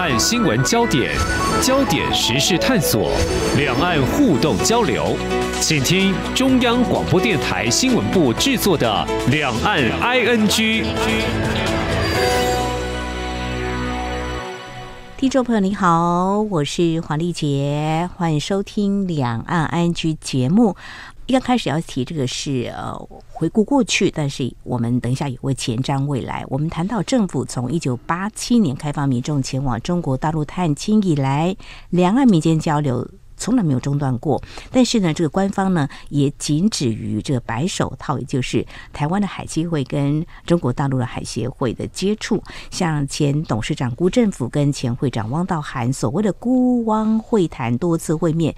按岸新闻焦点，焦点时事探索，两岸互动交流，请听中央广播电台新闻部制作的《两岸 ING》。听众朋友您好，我是黄丽杰，欢迎收听《两岸 ING》节目。刚开始要提这个是呃回顾过去，但是我们等一下也会前瞻未来。我们谈到政府从一九八七年开放民众前往中国大陆探亲以来，两岸民间交流从来没有中断过。但是呢，这个官方呢也仅止于这个白手套，也就是台湾的海基会跟中国大陆的海协会的接触。像前董事长辜政府跟前会长汪道涵所谓的辜汪会谈多次会面，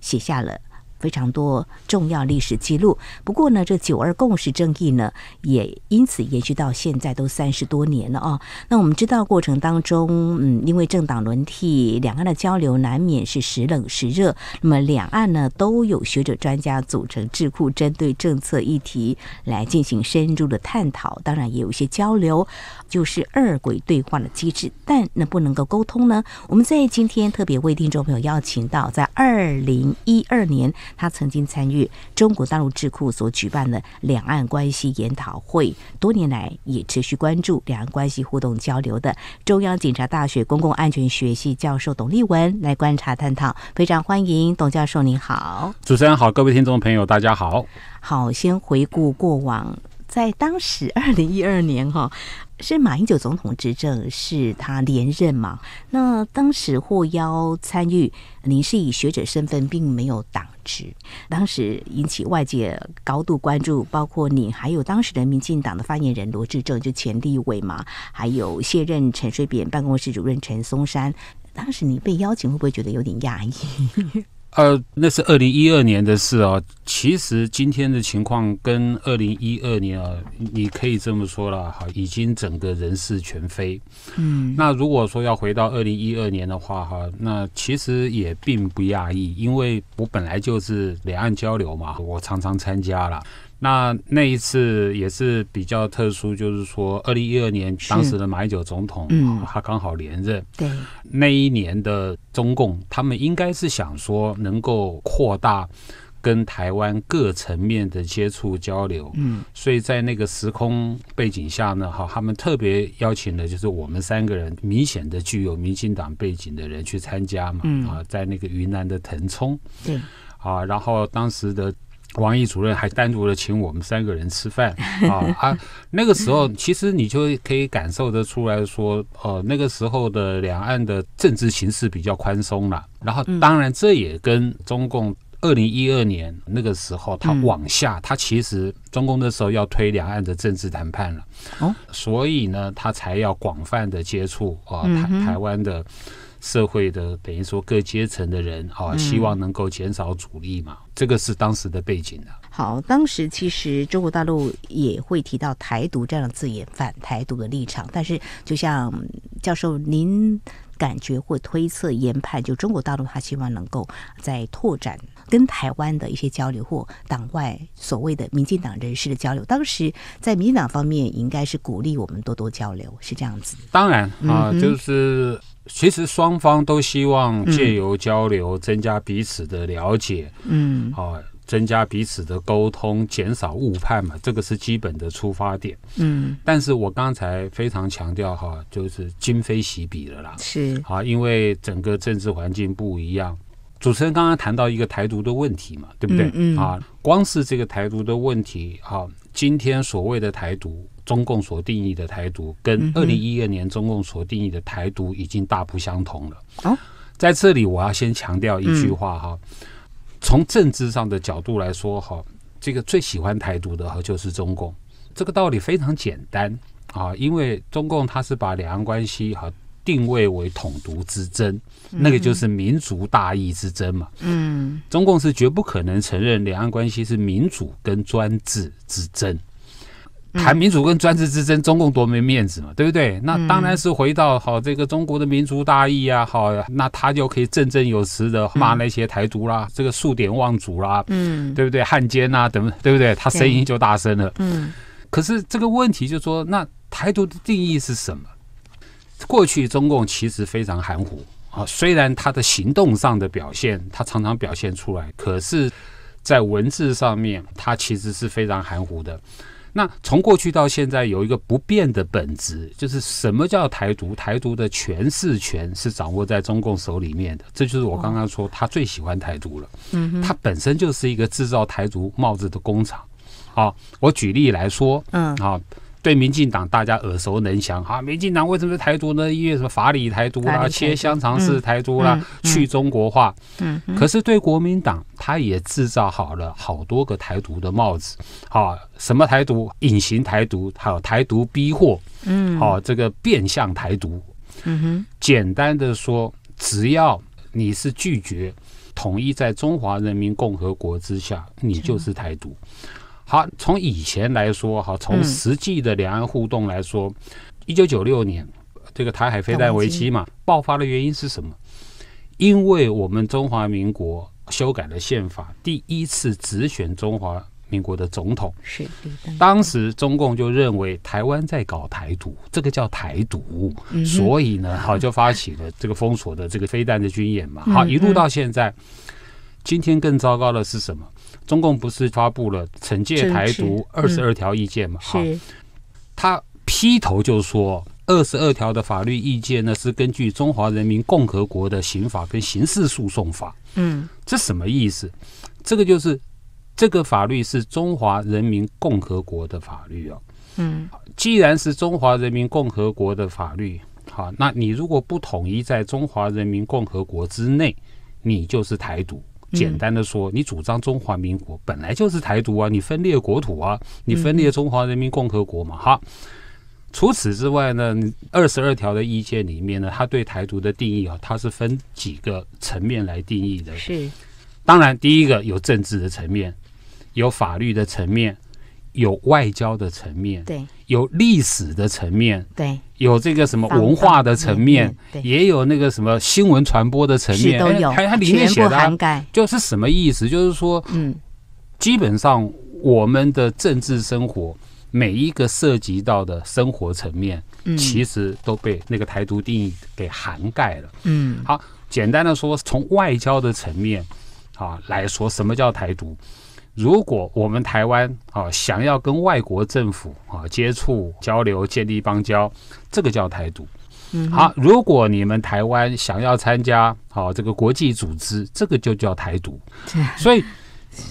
写下了。非常多重要历史记录。不过呢，这九二共识争议呢，也因此延续到现在都三十多年了啊。那我们知道过程当中，嗯，因为政党轮替，两岸的交流难免是时冷时热。那么两岸呢，都有学者专家组成智库，针对政策议题来进行深入的探讨。当然，也有一些交流，就是二轨对话的机制。但能不能够沟通呢？我们在今天特别为听众朋友邀请到，在二零一二年。他曾经参与中国大陆智库所举办的两岸关系研讨会，多年来也持续关注两岸关系互动交流的中央警察大学公共安全学系教授董立文来观察探讨，非常欢迎董教授。您好，主持人好，各位听众朋友大家好。好，先回顾过往，在当时二零一二年哈是马英九总统执政，是他连任嘛？那当时获邀参与，您是以学者身份，并没有党。当时引起外界高度关注，包括你，还有当时的民进党的发言人罗志正，就前立委嘛，还有卸任陈水扁办公室主任陈松山。当时你被邀请，会不会觉得有点压抑？呃，那是二零一二年的事哦。其实今天的情况跟二零一二年啊，你可以这么说了哈，已经整个人事全非。嗯，那如果说要回到二零一二年的话哈，那其实也并不讶异，因为我本来就是两岸交流嘛，我常常参加了。那那一次也是比较特殊，就是说，二零一二年，当时的马英九总统，嗯，他刚好连任，对，那一年的中共，他们应该是想说能够扩大跟台湾各层面的接触交流，嗯，所以在那个时空背景下呢，哈，他们特别邀请的就是我们三个人，明显的具有民进党背景的人去参加嘛，嗯啊，在那个云南的腾冲，对，啊，然后当时的。王毅主任还单独的请我们三个人吃饭 啊啊！那个时候其实你就可以感受得出来说，呃，那个时候的两岸的政治形势比较宽松了。然后当然这也跟中共二零一二年那个时候他往下，他其实中共那时候要推两岸的政治谈判了，哦，所以呢他才要广泛的接触啊台台湾的。社会的等于说各阶层的人啊，希望能够减少阻力嘛，这个是当时的背景了。好，当时其实中国大陆也会提到“台独”这样的字眼，反“台独”的立场。但是，就像教授您感觉或推测研判，就中国大陆他希望能够在拓展跟台湾的一些交流，或党外所谓的民进党人士的交流。当时在民进党方面，应该是鼓励我们多多交流，是这样子。当然啊，就是。其实双方都希望借由交流增加彼此的了解，嗯，好，增加彼此的沟通，减少误判嘛，这个是基本的出发点，嗯。但是我刚才非常强调哈，就是今非昔比了啦，是啊，因为整个政治环境不一样。主持人刚刚谈到一个台独的问题嘛，对不对？嗯。啊，光是这个台独的问题，好，今天所谓的台独。中共所定义的台独跟二零一二年中共所定义的台独已经大不相同了。在这里，我要先强调一句话哈：从政治上的角度来说哈，这个最喜欢台独的哈就是中共。这个道理非常简单啊，因为中共它是把两岸关系哈定位为统独之争，那个就是民族大义之争嘛。嗯，中共是绝不可能承认两岸关系是民主跟专制之争。谈民主跟专制之争，中共多没面子嘛，对不对？那当然是回到好这个中国的民族大义啊，好，那他就可以振振有词的骂那些台独啦，这个数典忘祖啦，嗯，对不对？汉奸呐，等，对不对？他声音就大声了。嗯。可是这个问题就说，那台独的定义是什么？过去中共其实非常含糊啊，虽然他的行动上的表现他常常表现出来，可是，在文字上面，他其实是非常含糊的。那从过去到现在有一个不变的本质，就是什么叫台独？台独的诠释权是掌握在中共手里面的。这就是我刚刚说他最喜欢台独了。嗯，他本身就是一个制造台独帽子的工厂。好，我举例来说。嗯，啊。对民进党，大家耳熟能详哈。民进党为什么是台独呢？因为什么法理台独啦，切香肠式台独啦，去中国化。嗯。可是对国民党，他也制造好了好多个台独的帽子。好，什么台独、隐形台独，还有台独逼货。嗯。好，这个变相台独。嗯哼。简单的说，只要你是拒绝统一在中华人民共和国之下，你就是台独。好，从以前来说，哈，从实际的两岸互动来说，一九九六年这个台海飞弹危机嘛，爆发的原因是什么？因为我们中华民国修改了宪法，第一次直选中华民国的总统，是，当时中共就认为台湾在搞台独，这个叫台独，所以呢，好就发起了这个封锁的这个飞弹的军演嘛，好一路到现在，今天更糟糕的是什么？中共不是发布了惩戒台独二十二条意见嘛？好，他劈头就说二十二条的法律意见呢是根据中华人民共和国的刑法跟刑事诉讼法。嗯，这什么意思？这个就是这个法律是中华人民共和国的法律啊。嗯，既然是中华人民共和国的法律，好，那你如果不统一在中华人民共和国之内，你就是台独。简单的说，你主张中华民国本来就是台独啊，你分裂国土啊，你分裂中华人民共和国嘛，哈。除此之外呢，二十二条的意见里面呢，他对台独的定义啊，它是分几个层面来定义的。是，当然第一个有政治的层面，有法律的层面。有外交的层面，对；有历史的层面，对；有这个什么文化的层面，对；也有那个什么新闻传播的层面，都有。它里面写的，就是什么意思？就是说，嗯，基本上我们的政治生活每一个涉及到的生活层面，嗯，其实都被那个台独定义给涵盖了。嗯，好，简单的说，从外交的层面啊来说，什么叫台独？如果我们台湾啊想要跟外国政府啊接触交流建立邦交，这个叫台独。好，如果你们台湾想要参加好这个国际组织，这个就叫台独。所以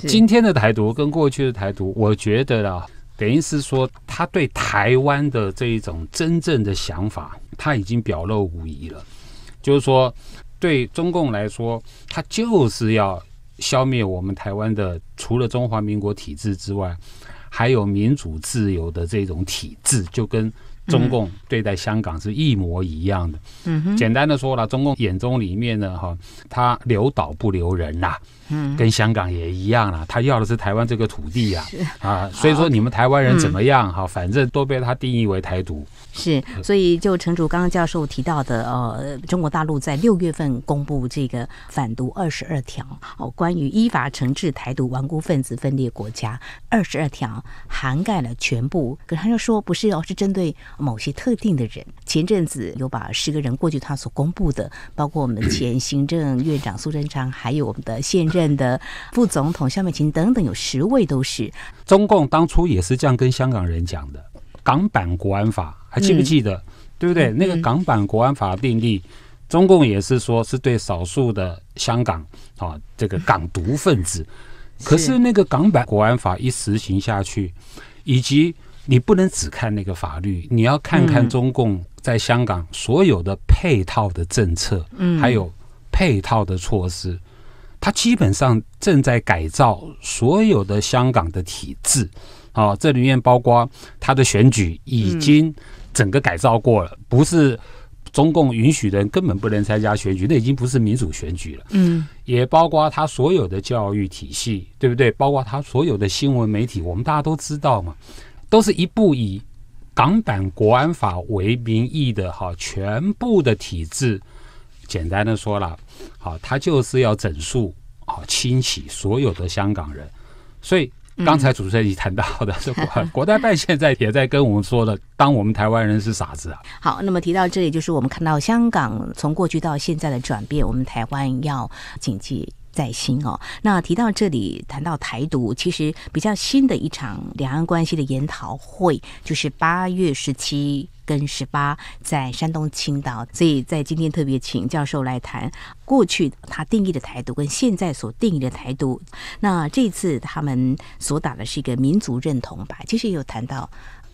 今天的台独跟过去的台独，我觉得啊，等于是说他对台湾的这一种真正的想法，他已经表露无遗了。就是说，对中共来说，他就是要。消灭我们台湾的，除了中华民国体制之外，还有民主自由的这种体制，就跟。中共对待香港是一模一样的。嗯，简单的说了，中共眼中里面呢，哈，他留岛不留人呐、嗯，跟香港也一样啊，他要的是台湾这个土地呀，啊，所以说你们台湾人怎么样哈，反正都被他定义为台独。是，所以就陈竹刚刚教授提到的，呃，中国大陆在六月份公布这个反毒二十二条，哦，关于依法惩治台独顽固分子分裂国家二十二条，涵盖了全部，可他又说不是哦，是针对。某些特定的人，前阵子有把十个人过去，他所公布的，包括我们前行政院长苏贞昌，还有我们的现任的副总统肖美琴等等，有十位都是。中共当初也是这样跟香港人讲的，港版国安法还记不记得？对不对？那个港版国安法定例。中共也是说是对少数的香港啊这个港独分子。可是那个港版国安法一实行下去，以及。你不能只看那个法律，你要看看中共在香港所有的配套的政策，嗯，还有配套的措施，它基本上正在改造所有的香港的体制，啊，这里面包括他的选举已经整个改造过了，不是中共允许的人根本不能参加选举，那已经不是民主选举了，嗯，也包括他所有的教育体系，对不对？包括他所有的新闻媒体，我们大家都知道嘛。都是一步以港版国安法为名义的哈，全部的体制，简单的说了，好，他就是要整肃，好清洗所有的香港人，所以刚才主持人经谈到的，是 国国台办现在也在跟我们说的，当我们台湾人是傻子啊。好，那么提到这里，就是我们看到香港从过去到现在的转变，我们台湾要谨记在心哦，那提到这里，谈到台独，其实比较新的一场两岸关系的研讨会，就是八月十七跟十八在山东青岛，所以在今天特别请教授来谈过去他定义的台独跟现在所定义的台独，那这次他们所打的是一个民族认同吧，其实也有谈到。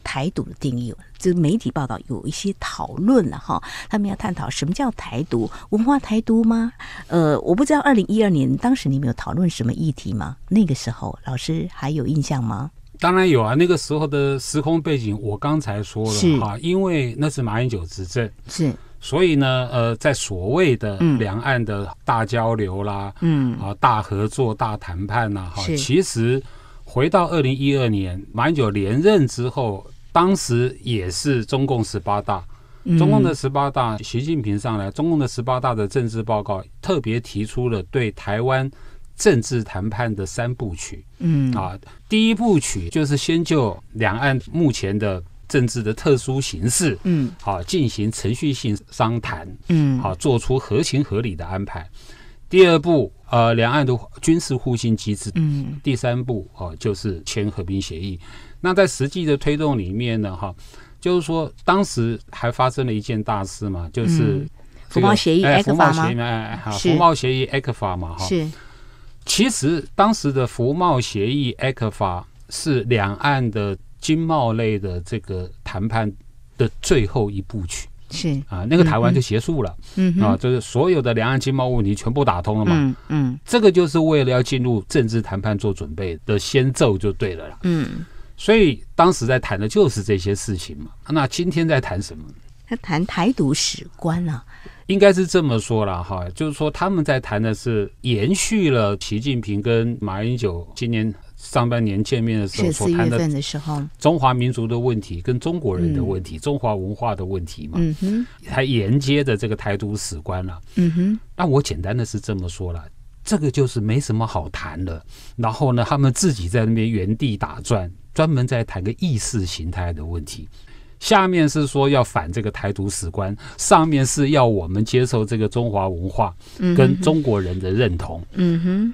台独的定义，就媒体报道有一些讨论了哈，他们要探讨什么叫台独，文化台独吗？呃，我不知道二零一二年当时你们有讨论什么议题吗？那个时候老师还有印象吗？当然有啊，那个时候的时空背景，我刚才说了哈，因为那是马英九执政，是，所以呢，呃，在所谓的两岸的大交流啦，嗯啊，大合作、大谈判呐，哈，其实回到二零一二年马英九连任之后。当时也是中共十八大，中共的十八大，习近平上来，中共的十八大的政治报告特别提出了对台湾政治谈判的三部曲。嗯啊，第一部曲就是先就两岸目前的政治的特殊形势，嗯，好进行程序性商谈，嗯，好做出合情合理的安排。第二步，呃，两岸的军事互信机制，嗯，第三步啊，就是签和平协议。那在实际的推动里面呢，哈，就是说当时还发生了一件大事嘛，就是服贸协议 X 法吗？服贸协议 X 法嘛，哈，协议法嘛，哈，是。其实当时的服贸协议克法是两岸的经贸类的这个谈判的最后一部曲，是啊，那个台湾就结束了，嗯，啊，就是所有的两岸经贸问题全部打通了嘛，嗯，这个就是为了要进入政治谈判做准备的先奏就对了啦，嗯。所以当时在谈的就是这些事情嘛。那今天在谈什么？他谈台独史观了，应该是这么说了哈，就是说他们在谈的是延续了习近平跟马英九今年上半年见面的时候所谈的，中华民族的问题、跟中国人的问题、中华文化的问题嘛。嗯哼，还沿接着这个台独史观了。嗯哼，那我简单的是这么说了，这个就是没什么好谈的。然后呢，他们自己在那边原地打转。专门在谈个意识形态的问题，下面是说要反这个台独史观，上面是要我们接受这个中华文化跟中国人的认同。嗯哼，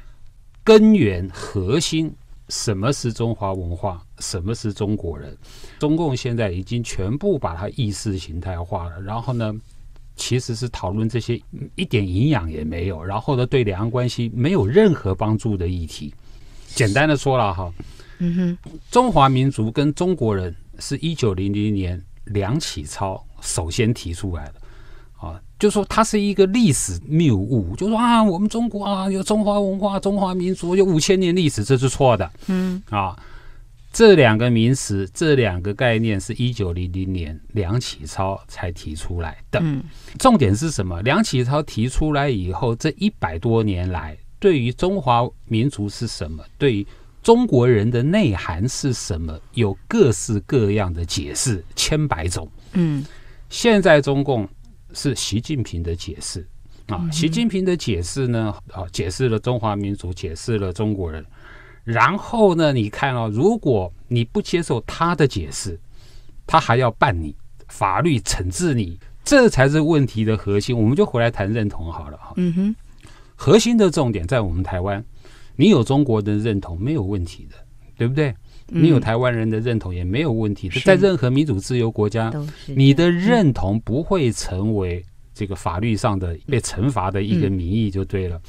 根源核心，什么是中华文化？什么是中国人？中共现在已经全部把它意识形态化了。然后呢，其实是讨论这些一点营养也没有，然后呢，对两岸关系没有任何帮助的议题。简单的说了哈。嗯哼，中华民族跟中国人是一九零零年梁启超首先提出来的，啊，就说它是一个历史谬误，就说啊，我们中国啊有中华文化，中华民族有五千年历史，这是错的。嗯，啊，这两个名词，这两个概念是一九零零年梁启超才提出来的。嗯，重点是什么？梁启超提出来以后，这一百多年来，对于中华民族是什么？对于中国人的内涵是什么？有各式各样的解释，千百种。嗯，现在中共是习近平的解释啊，习近平的解释呢，啊，解释了中华民族，解释了中国人。然后呢，你看哦，如果你不接受他的解释，他还要办你，法律惩治你，这才是问题的核心。我们就回来谈认同好了。嗯哼，核心的重点在我们台湾。你有中国的认同没有问题的，对不对？你有台湾人的认同也没有问题。在任何民主自由国家，你的认同不会成为这个法律上的被惩罚的一个名义，就对了。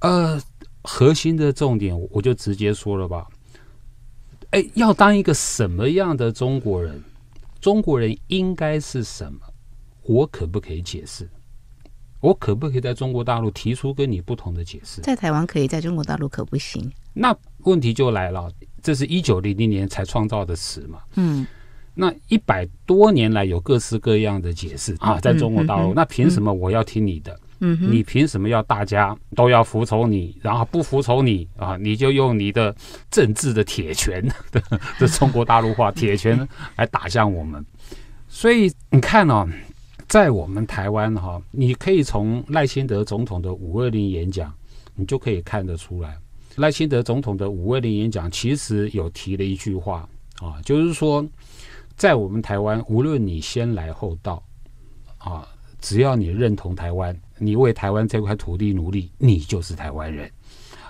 呃，核心的重点我就直接说了吧。哎，要当一个什么样的中国人？中国人应该是什么？我可不可以解释？我可不可以在中国大陆提出跟你不同的解释？在台湾可以，在中国大陆可不行。那问题就来了，这是一九零零年才创造的词嘛？嗯。那一百多年来有各式各样的解释啊，在中国大陆，那凭什么我要听你的？嗯。你凭什么要大家都要服从你，然后不服从你啊？你就用你的政治的铁拳，这 中国大陆话铁拳来打向我们。所以你看哦，在我们台湾哈，你可以从赖清德总统的五二零演讲，你就可以看得出来。赖清德总统的五二零演讲其实有提了一句话啊，就是说，在我们台湾，无论你先来后到啊，只要你认同台湾，你为台湾这块土地努力，你就是台湾人。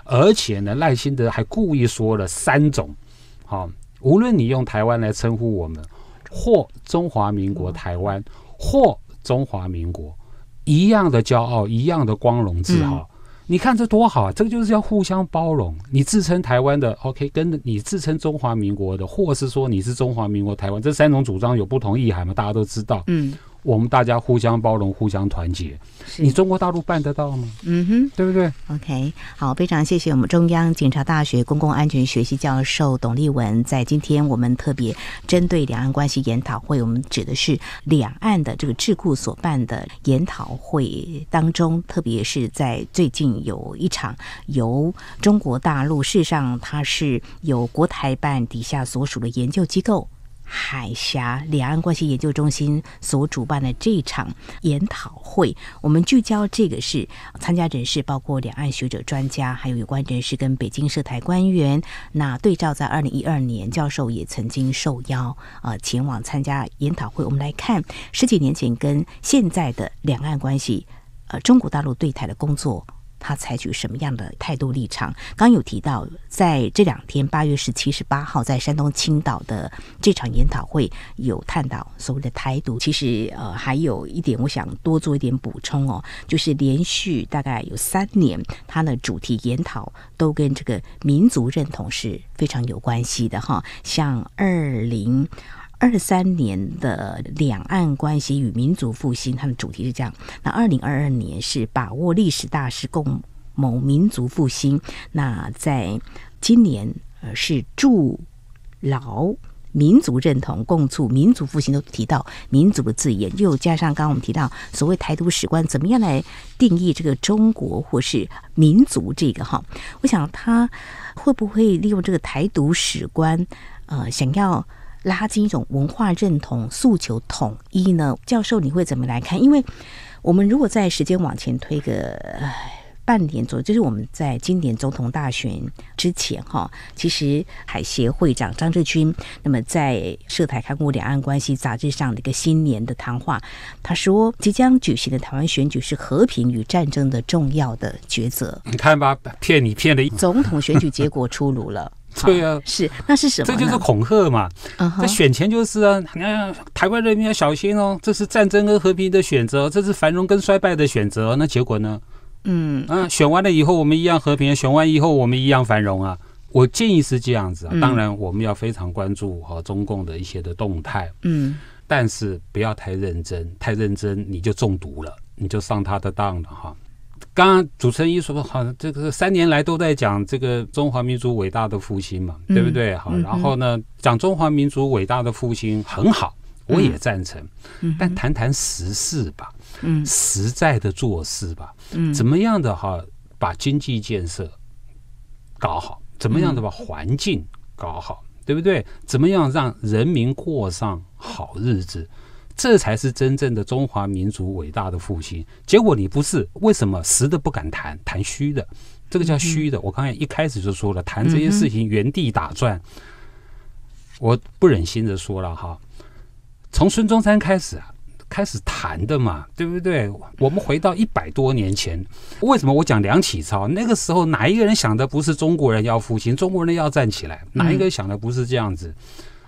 而且呢，赖清德还故意说了三种，好，无论你用台湾来称呼我们，或中华民国台湾，或中华民国一样的骄傲，一样的光荣自豪。你看这多好啊！这个就是要互相包容。你自称台湾的，OK，跟你自称中华民国的，或是说你是中华民国台湾，这三种主张有不同意涵嘛？大家都知道，嗯。我们大家互相包容、互相团结，你中国大陆办得到吗？嗯哼，对不对？OK，好，非常谢谢我们中央警察大学公共安全学系教授董立文，在今天我们特别针对两岸关系研讨会，我们指的是两岸的这个智库所办的研讨会当中，特别是在最近有一场由中国大陆，事实上它是由国台办底下所属的研究机构。海峡两岸关系研究中心所主办的这场研讨会，我们聚焦这个是参加人士，包括两岸学者、专家，还有有关人士跟北京涉台官员。那对照在二零一二年，教授也曾经受邀呃前往参加研讨会。我们来看十几年前跟现在的两岸关系，呃，中国大陆对台的工作。他采取什么样的态度立场？刚有提到，在这两天八月十七、十八号在山东青岛的这场研讨会有探讨所谓的台独。其实，呃，还有一点我想多做一点补充哦，就是连续大概有三年，他的主题研讨都跟这个民族认同是非常有关系的哈。像二零。二三年的两岸关系与民族复兴，它的主题是这样。那二零二二年是把握历史大势，共谋民族复兴。那在今年，呃，是筑牢民族认同，共促民族复兴都提到民族的字眼，又加上刚刚我们提到所谓台独史观，怎么样来定义这个中国或是民族这个哈？我想他会不会利用这个台独史观，呃，想要？拉近一种文化认同诉求统一呢？教授，你会怎么来看？因为，我们如果在时间往前推个半年左右，就是我们在今年总统大选之前哈，其实海协会长张志军，那么在《涉台开物·两岸关系》杂志上的一个新年的谈话，他说：“即将举行的台湾选举是和平与战争的重要的抉择。”你看吧，骗你骗的。总统选举结果出炉了。对啊，是那是什么？这就是恐吓嘛。那选前就是啊，你看台湾人民要小心哦，这是战争跟和平的选择，这是繁荣跟衰败的选择。那结果呢？嗯，啊，选完了以后我们一样和平，选完以后我们一样繁荣啊。我建议是这样子，啊，当然我们要非常关注和中共的一些的动态，嗯，但是不要太认真，太认真你就中毒了，你就上他的当了哈。刚刚主持人一说，好，这个三年来都在讲这个中华民族伟大的复兴嘛，对不对？好，然后呢，讲中华民族伟大的复兴很好，我也赞成。但谈谈实事吧，嗯，实在的做事吧，嗯，怎么样的哈，把经济建设搞好，怎么样的把环境搞好，对不对？怎么样让人民过上好日子？这才是真正的中华民族伟大的复兴。结果你不是为什么实的不敢谈，谈虚的，这个叫虚的。我刚才一开始就说了，谈这些事情原地打转，我不忍心的说了哈。从孙中山开始啊，开始谈的嘛，对不对？我们回到一百多年前，为什么我讲梁启超？那个时候哪一个人想的不是中国人要复兴，中国人要站起来？哪一个人想的不是这样子？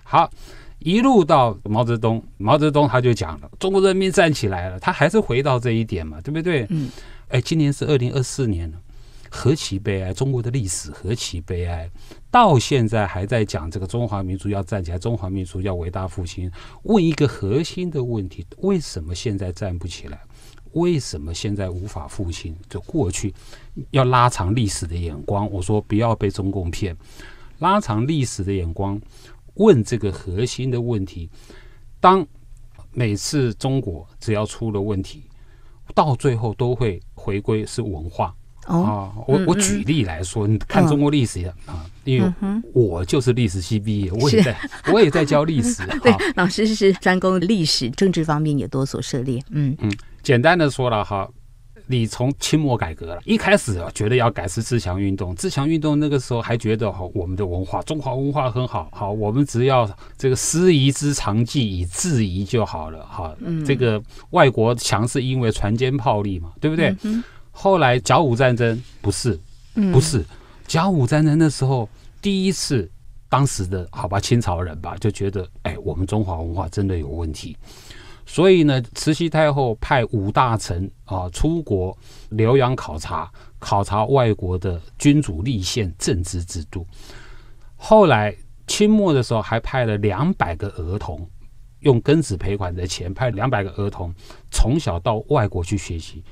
好。一路到毛泽东，毛泽东他就讲了，中国人民站起来了，他还是回到这一点嘛，对不对？嗯，哎，今年是二零二四年了，何其悲哀！中国的历史何其悲哀！到现在还在讲这个中华民族要站起来，中华民族要伟大复兴。问一个核心的问题：为什么现在站不起来？为什么现在无法复兴？就过去要拉长历史的眼光，我说不要被中共骗，拉长历史的眼光。问这个核心的问题，当每次中国只要出了问题，到最后都会回归是文化啊！我我举例来说，你看中国历史啊，因为我就是历史系毕业，我也在我也在教历史。对，老师是专攻历史，政治方面也多所涉猎。嗯嗯，简单的说了哈。你从清末改革了一开始，觉得要改是自强运动，自强运动那个时候还觉得哈，我们的文化中华文化很好，好，我们只要这个师夷之长技以制夷就好了，哈，这个外国强是因为船坚炮利嘛，对不对？后来甲午战争不是，不是，甲午战争的时候第一次，当时的好吧，清朝人吧就觉得，哎，我们中华文化真的有问题。所以呢，慈禧太后派五大臣啊出国留洋考察，考察外国的君主立宪政治制度。后来清末的时候，还派了两百个儿童，用庚子赔款的钱派两百个儿童从小到外国去学习，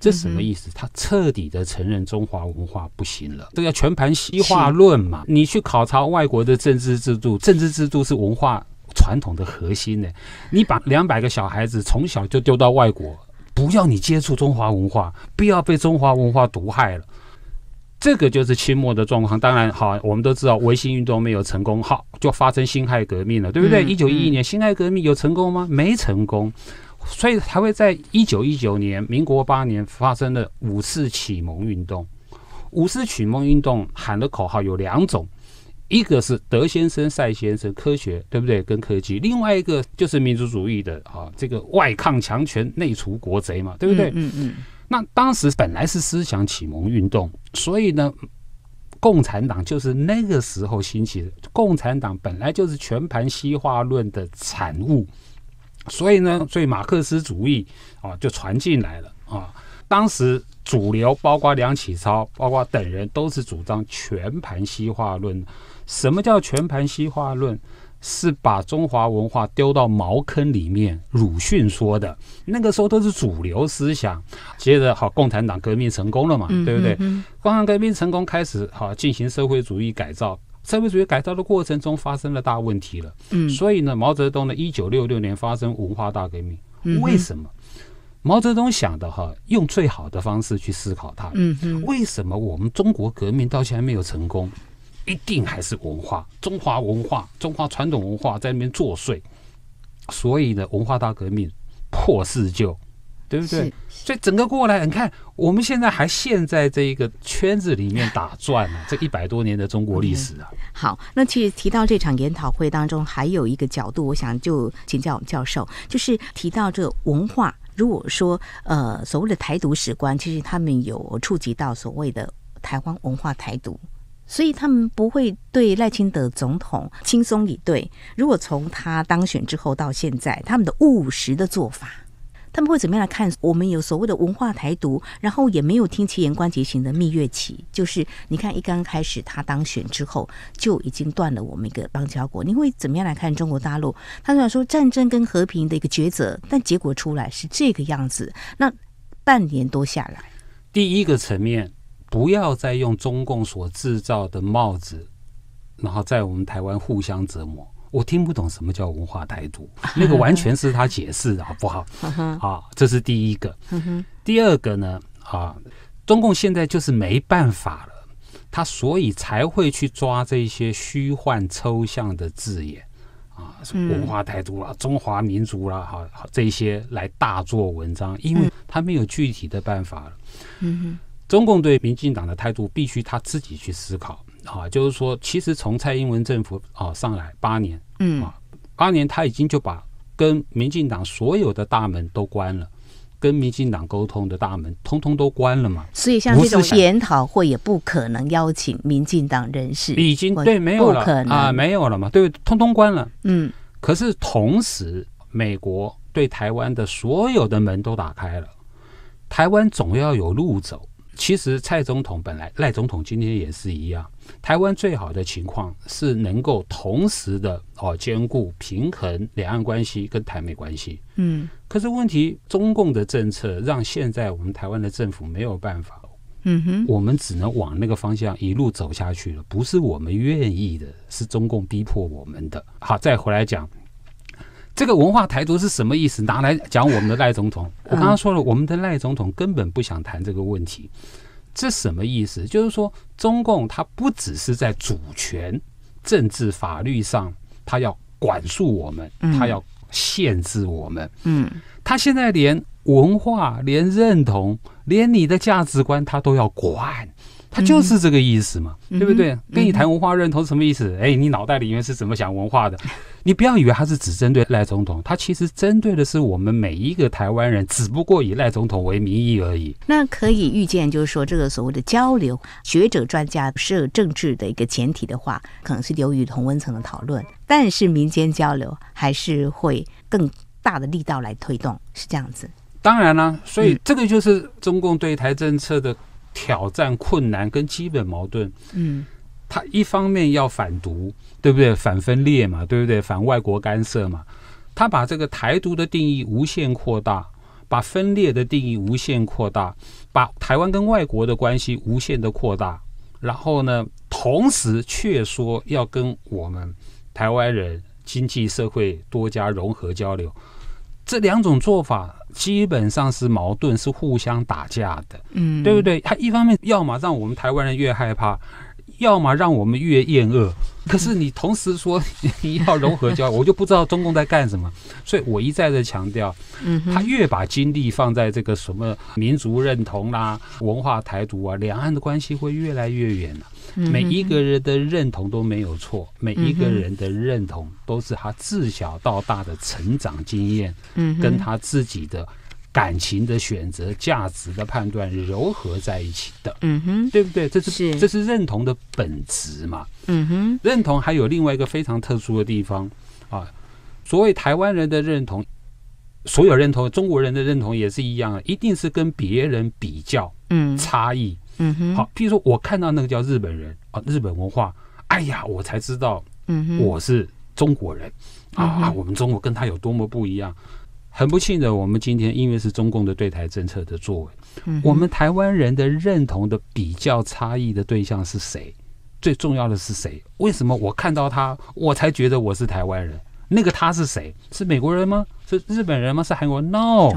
这什么意思？他彻底的承认中华文化不行了，这叫全盘西化论嘛？你去考察外国的政治制度，政治制度是文化。传统的核心呢？你把两百个小孩子从小就丢到外国，不要你接触中华文化，必要被中华文化毒害了。这个就是清末的状况。当然，好，我们都知道维新运动没有成功，好，就发生辛亥革命了，对不对？一九一一年辛亥革命有成功吗？没成功，所以才会在一九一九年民国八年发生了五四启蒙运动。五四启蒙运动喊的口号有两种。一个是德先生、赛先生，科学对不对？跟科技，另外一个就是民族主义的啊，这个外抗强权、内除国贼嘛，对不对？嗯嗯。那当时本来是思想启蒙运动，所以呢，共产党就是那个时候兴起。的。共产党本来就是全盘西化论的产物，所以呢，所以马克思主义啊就传进来了啊。当时主流，包括梁启超，包括等人，都是主张全盘西化论。什么叫全盘西化论？是把中华文化丢到茅坑里面。鲁迅说的那个时候都是主流思想。接着好，共产党革命成功了嘛，对不对？共产革命成功，开始好进行社会主义改造。社会主义改造的过程中发生了大问题了。嗯，所以呢，毛泽东呢，一九六六年发生文化大革命。为什么？毛泽东想的哈，用最好的方式去思考它。嗯为什么我们中国革命到现在没有成功？一定还是文化，中华文化、中华传统文化在那边作祟，所以呢，文化大革命破四旧对不对？所以整个过来，你看我们现在还陷在这个圈子里面打转呢。这一百多年的中国历史啊，好，那其实提到这场研讨会当中，还有一个角度，我想就请教教授，就是提到这文化，如果说呃所谓的台独史观，其实他们有触及到所谓的台湾文化台独。所以他们不会对赖清德总统轻松以对。如果从他当选之后到现在，他们的务实的做法，他们会怎么样来看？我们有所谓的文化台独，然后也没有听其言关节型的蜜月期，就是你看一刚开始他当选之后就已经断了我们一个邦交国。你会怎么样来看中国大陆？他想说战争跟和平的一个抉择，但结果出来是这个样子。那半年多下来，第一个层面。不要再用中共所制造的帽子，然后在我们台湾互相折磨。我听不懂什么叫文化台独，那个完全是他解释，好不好？啊，这是第一个。第二个呢？啊，中共现在就是没办法了，他所以才会去抓这些虚幻抽象的字眼啊，文化台独啊？中华民族啦，哈，这些来大做文章，因为他没有具体的办法了。嗯哼。中共对民进党的态度必须他自己去思考啊，就是说，其实从蔡英文政府啊上来八年，嗯啊，八年他已经就把跟民进党所有的大门都关了，跟民进党沟通的大门通通都关了嘛。所以像这种研讨会也不可能邀请民进党人士，已经对没有了啊，没有了嘛，对，通通关了。嗯，可是同时，美国对台湾的所有的门都打开了，台湾总要有路走。其实蔡总统本来赖总统今天也是一样，台湾最好的情况是能够同时的哦兼顾平衡两岸关系跟台美关系，嗯，可是问题中共的政策让现在我们台湾的政府没有办法，嗯哼，我们只能往那个方向一路走下去了，不是我们愿意的，是中共逼迫我们的。好，再回来讲。这个文化台独是什么意思？拿来讲我们的赖总统，我刚刚说了，我们的赖总统根本不想谈这个问题，这什么意思？就是说，中共他不只是在主权、政治、法律上，他要管束我们，他要限制我们。嗯，他现在连文化、连认同、连你的价值观，他都要管，他就是这个意思嘛，对不对？跟你谈文化认同是什么意思？哎，你脑袋里面是怎么想文化的？你不要以为他是只针对赖总统，他其实针对的是我们每一个台湾人，只不过以赖总统为名义而已。那可以预见，就是说这个所谓的交流学者专家涉政治的一个前提的话，可能是流于同温层的讨论，但是民间交流还是会更大的力道来推动，是这样子。当然了，所以这个就是中共对台政策的挑战困难跟基本矛盾。嗯。他一方面要反独，对不对？反分裂嘛，对不对？反外国干涉嘛。他把这个台独的定义无限扩大，把分裂的定义无限扩大，把台湾跟外国的关系无限的扩大。然后呢，同时却说要跟我们台湾人经济社会多加融合交流。这两种做法基本上是矛盾，是互相打架的。嗯，对不对？他一方面要么让我们台湾人越害怕。要么让我们越厌恶，可是你同时说 你要融合交我就不知道中共在干什么。所以我一再的强调，他越把精力放在这个什么民族认同啦、文化台独啊、两岸的关系会越来越远了。每一个人的认同都没有错，每一个人的认同都是他自小到大的成长经验，跟他自己的。感情的选择、价值的判断柔合在一起的，嗯哼，对不对？这是这是认同的本质嘛，嗯哼。认同还有另外一个非常特殊的地方啊，所谓台湾人的认同，所有认同中国人的认同也是一样，一定是跟别人比较，嗯，差异，嗯哼。好，譬如说我看到那个叫日本人啊，日本文化，哎呀，我才知道，嗯哼，我是中国人啊啊，我们中国跟他有多么不一样。很不幸的，我们今天因为是中共的对台政策的作为，我们台湾人的认同的比较差异的对象是谁？最重要的是谁？为什么我看到他，我才觉得我是台湾人？那个他是谁？是美国人吗？是日本人吗？是韩国？No，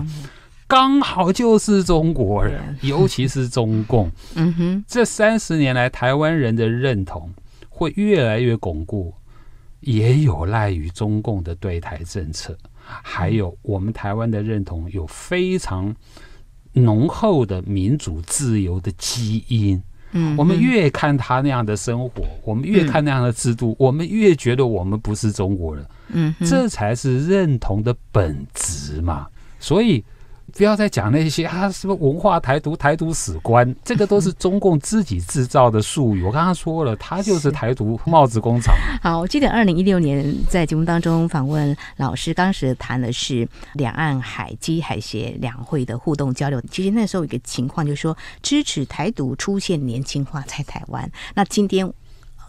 刚好就是中国人，尤其是中共。嗯哼，这三十年来，台湾人的认同会越来越巩固，也有赖于中共的对台政策。还有我们台湾的认同有非常浓厚的民主自由的基因，嗯，我们越看他那样的生活，我们越看那样的制度，我们越觉得我们不是中国人，嗯，这才是认同的本质嘛，所以。不要再讲那些啊，什么文化台独、台独史观，这个都是中共自己制造的术语。我刚刚说了，他就是台独帽子工厂。好，我记得二零一六年在节目当中访问老师，当时谈的是两岸海基海协两会的互动交流。其实那时候一个情况就是说，支持台独出现年轻化在台湾。那今天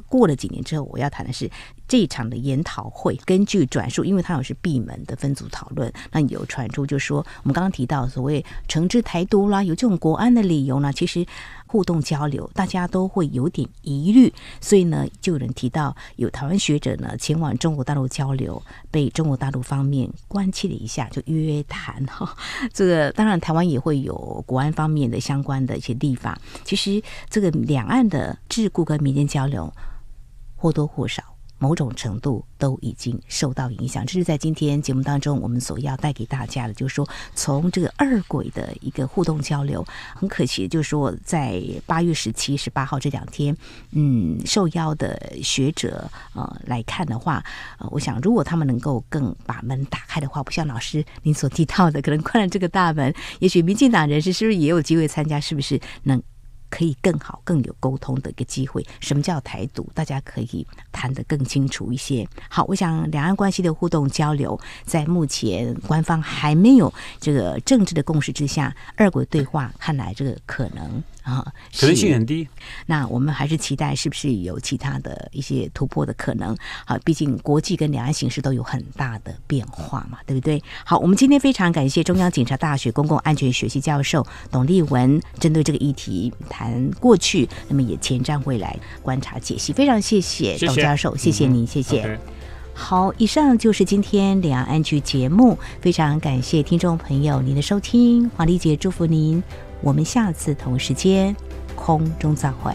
过了几年之后，我要谈的是。这一场的研讨会，根据转述，因为它有是闭门的分组讨论，那有传出就说，我们刚刚提到所谓惩治台独啦，有这种国安的理由呢，其实互动交流，大家都会有点疑虑，所以呢，就有人提到有台湾学者呢前往中国大陆交流，被中国大陆方面关切了一下，就约谈哈。这个当然台湾也会有国安方面的相关的一些立法，其实这个两岸的智库跟民间交流或多或少。某种程度都已经受到影响，这是在今天节目当中我们所要带给大家的。就是说，从这个二鬼的一个互动交流，很可惜，就是说在八月十七、十八号这两天，嗯，受邀的学者呃来看的话，呃，我想如果他们能够更把门打开的话，不像老师您所提到的，可能关了这个大门，也许民进党人士是不是也有机会参加？是不是能？可以更好、更有沟通的一个机会。什么叫台独？大家可以谈得更清楚一些。好，我想两岸关系的互动交流，在目前官方还没有这个政治的共识之下，二国对话看来这个可能。啊，可能性很低。那我们还是期待是不是有其他的一些突破的可能？好，毕竟国际跟两岸形势都有很大的变化嘛，对不对？好，我们今天非常感谢中央警察大学公共安全学系教授董立文，针对这个议题谈过去，那么也前瞻未来，观察解析，非常谢谢董教授，谢谢您，谢谢。好，以上就是今天两岸区节目，非常感谢听众朋友您的收听，华丽姐祝福您。我们下次同时间空中再会。